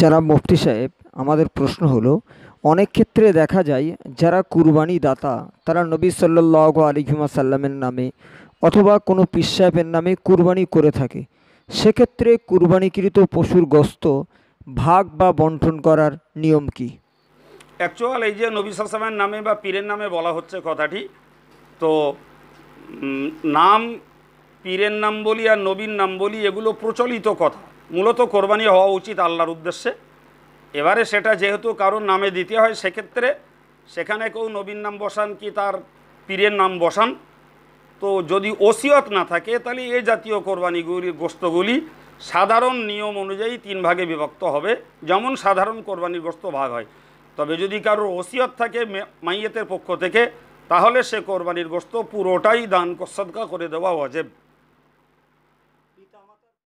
জানাব মুফতি সাহেব আমাদের প্রশ্ন হলো অনেক ক্ষেত্রে দেখা যায় যারা কুরবানি দাতা তারা নবী সাল্লাহ আলিহিমা সাল্লামের নামে অথবা কোনো পিস সাহেবের নামে কুরবানি করে থাকে সেক্ষেত্রে কুরবানিকৃত পশুর গস্ত ভাগ বা বন্টন করার নিয়ম কি অ্যাকচুয়াল এই যে নবী সাল্লামের নামে বা পীরের নামে বলা হচ্ছে কথাটি তো নাম পীরের নাম বলি আর নবীর নাম বলি এগুলো প্রচলিত কথা মূলত কোরবানি হওয়া উচিত আল্লাহর উদ্দেশ্যে এবারে সেটা যেহেতু কারোর নামে দিতে হয় সেক্ষেত্রে সেখানে কেউ নবীন নাম বসান কি তার পীরের নাম বসান তো যদি ওসিয়ত না থাকে তাহলে এই জাতীয় কোরবানিগুলি গোস্তগুলি সাধারণ নিয়ম অনুযায়ী তিন ভাগে বিভক্ত হবে যেমন সাধারণ কোরবানির গ্রস্ত ভাগ হয় তবে যদি কারোর ওসিয়ত থাকে মাইয়েতের পক্ষ থেকে তাহলে সে কোরবানির গ্রস্ত পুরোটাই দান কসৎকা করে দেওয়া অজেব